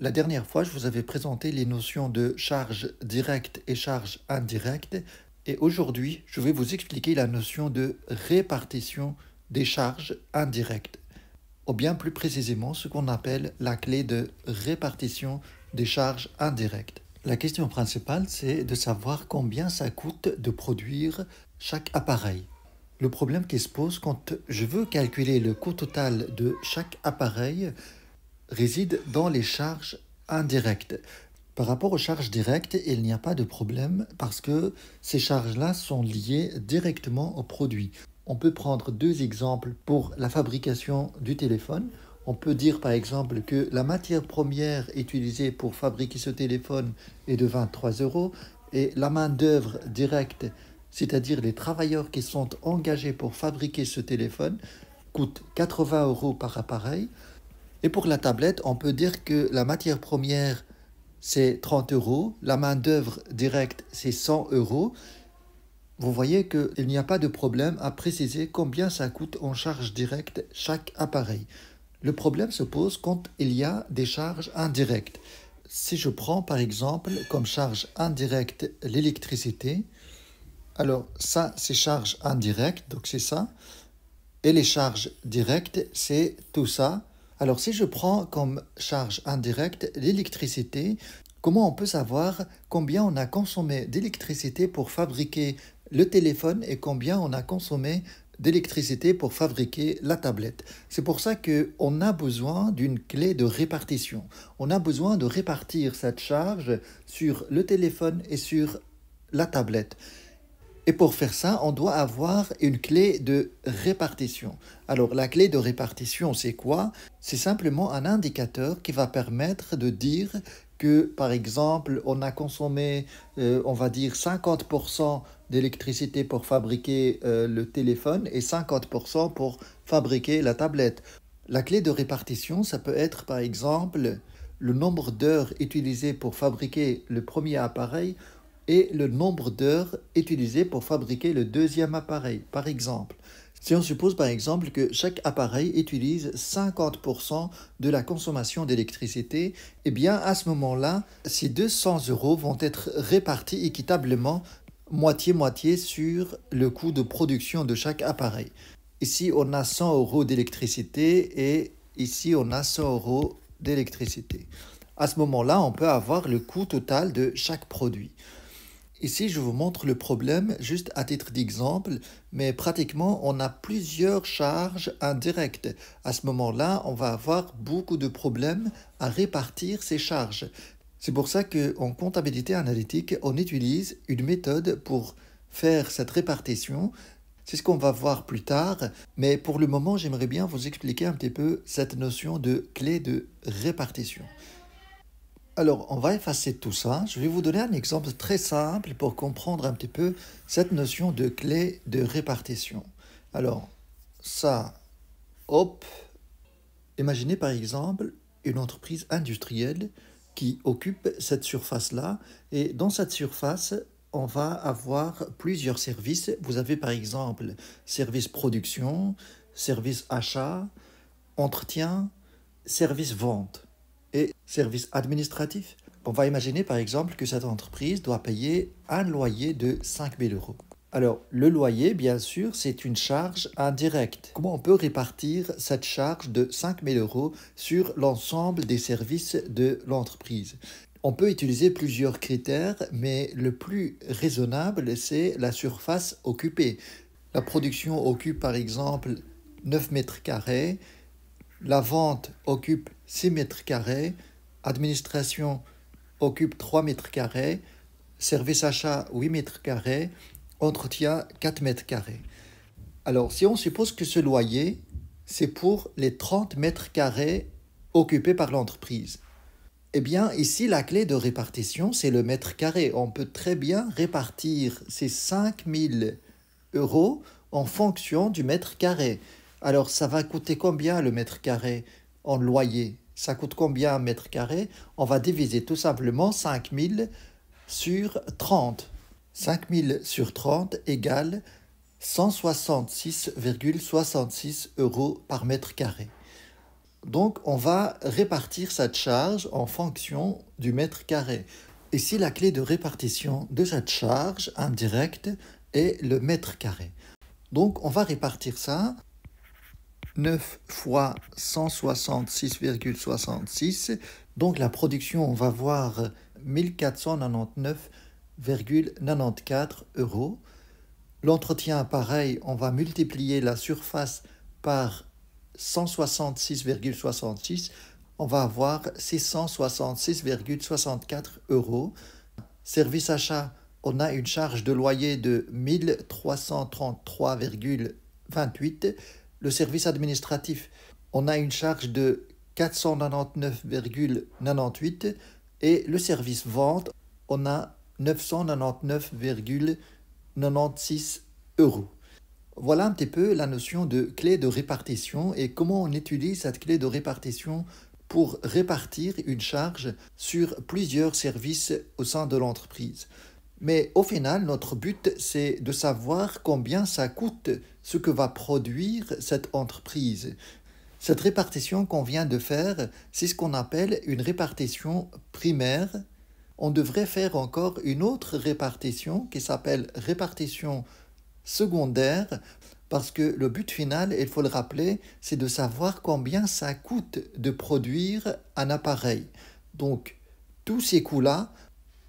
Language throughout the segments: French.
La dernière fois, je vous avais présenté les notions de charges directes et charges indirectes. et aujourd'hui, je vais vous expliquer la notion de répartition des charges indirectes, ou bien plus précisément ce qu'on appelle la clé de répartition des charges indirectes. La question principale, c'est de savoir combien ça coûte de produire chaque appareil. Le problème qui se pose quand je veux calculer le coût total de chaque appareil, réside dans les charges indirectes. Par rapport aux charges directes, il n'y a pas de problème parce que ces charges-là sont liées directement au produit. On peut prendre deux exemples pour la fabrication du téléphone. On peut dire par exemple que la matière première utilisée pour fabriquer ce téléphone est de 23 euros et la main-d'œuvre directe, c'est-à-dire les travailleurs qui sont engagés pour fabriquer ce téléphone, coûte 80 euros par appareil. Et pour la tablette, on peut dire que la matière première, c'est 30 euros, la main-d'œuvre directe, c'est 100 euros. Vous voyez qu'il n'y a pas de problème à préciser combien ça coûte en charge directe chaque appareil. Le problème se pose quand il y a des charges indirectes. Si je prends par exemple comme charge indirecte l'électricité, alors ça c'est charge indirecte, donc c'est ça. Et les charges directes, c'est tout ça, alors si je prends comme charge indirecte l'électricité, comment on peut savoir combien on a consommé d'électricité pour fabriquer le téléphone et combien on a consommé d'électricité pour fabriquer la tablette. C'est pour ça que on a besoin d'une clé de répartition. On a besoin de répartir cette charge sur le téléphone et sur la tablette. Et pour faire ça, on doit avoir une clé de répartition. Alors la clé de répartition, c'est quoi C'est simplement un indicateur qui va permettre de dire que, par exemple, on a consommé, euh, on va dire, 50% d'électricité pour fabriquer euh, le téléphone et 50% pour fabriquer la tablette. La clé de répartition, ça peut être, par exemple, le nombre d'heures utilisées pour fabriquer le premier appareil et le nombre d'heures utilisées pour fabriquer le deuxième appareil, par exemple. Si on suppose par exemple que chaque appareil utilise 50% de la consommation d'électricité, eh bien à ce moment-là, ces 200 euros vont être répartis équitablement moitié-moitié sur le coût de production de chaque appareil. Ici, on a 100 euros d'électricité et ici, on a 100 euros d'électricité. À ce moment-là, on peut avoir le coût total de chaque produit. Ici, je vous montre le problème juste à titre d'exemple, mais pratiquement, on a plusieurs charges indirectes. À ce moment-là, on va avoir beaucoup de problèmes à répartir ces charges. C'est pour ça qu'en comptabilité analytique, on utilise une méthode pour faire cette répartition. C'est ce qu'on va voir plus tard, mais pour le moment, j'aimerais bien vous expliquer un petit peu cette notion de clé de répartition. Alors, on va effacer tout ça. Je vais vous donner un exemple très simple pour comprendre un petit peu cette notion de clé de répartition. Alors, ça, hop, imaginez par exemple une entreprise industrielle qui occupe cette surface-là. Et dans cette surface, on va avoir plusieurs services. Vous avez par exemple service production, service achat, entretien, service vente services administratifs. On va imaginer par exemple que cette entreprise doit payer un loyer de 5000 euros. Alors, le loyer, bien sûr, c'est une charge indirecte. Comment on peut répartir cette charge de 5000 euros sur l'ensemble des services de l'entreprise on peut utiliser plusieurs critères, mais le plus raisonnable, c'est la surface occupée. La production occupe par exemple 9 mètres carrés, la vente occupe 6 mètres carrés, Administration occupe 3 mètres carrés, service achat 8 mètres carrés, entretien 4 mètres carrés. Alors si on suppose que ce loyer, c'est pour les 30 mètres carrés occupés par l'entreprise. Eh bien, ici, la clé de répartition, c'est le mètre carré. On peut très bien répartir ces 5000 euros en fonction du mètre carré. Alors, ça va coûter combien le mètre carré en loyer ça coûte combien un mètre carré On va diviser tout simplement 5000 sur 30. 5000 sur 30 égale 166,66 euros par mètre carré. Donc on va répartir cette charge en fonction du mètre carré. Ici, la clé de répartition de cette charge indirecte est le mètre carré. Donc on va répartir ça 9 fois 166,66. Donc la production, on va voir 1499,94 euros. L'entretien pareil, on va multiplier la surface par 166,66. On va avoir 666,64 euros. Service achat, on a une charge de loyer de 1333,28 le service administratif, on a une charge de 499,98 et le service vente, on a 999,96 euros. Voilà un petit peu la notion de clé de répartition et comment on utilise cette clé de répartition pour répartir une charge sur plusieurs services au sein de l'entreprise. Mais au final, notre but, c'est de savoir combien ça coûte ce que va produire cette entreprise. Cette répartition qu'on vient de faire, c'est ce qu'on appelle une répartition primaire. On devrait faire encore une autre répartition qui s'appelle répartition secondaire, parce que le but final, il faut le rappeler, c'est de savoir combien ça coûte de produire un appareil. Donc, tous ces coûts-là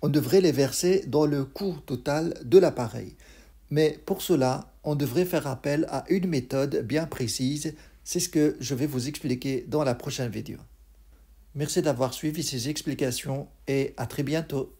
on devrait les verser dans le coût total de l'appareil. Mais pour cela, on devrait faire appel à une méthode bien précise. C'est ce que je vais vous expliquer dans la prochaine vidéo. Merci d'avoir suivi ces explications et à très bientôt.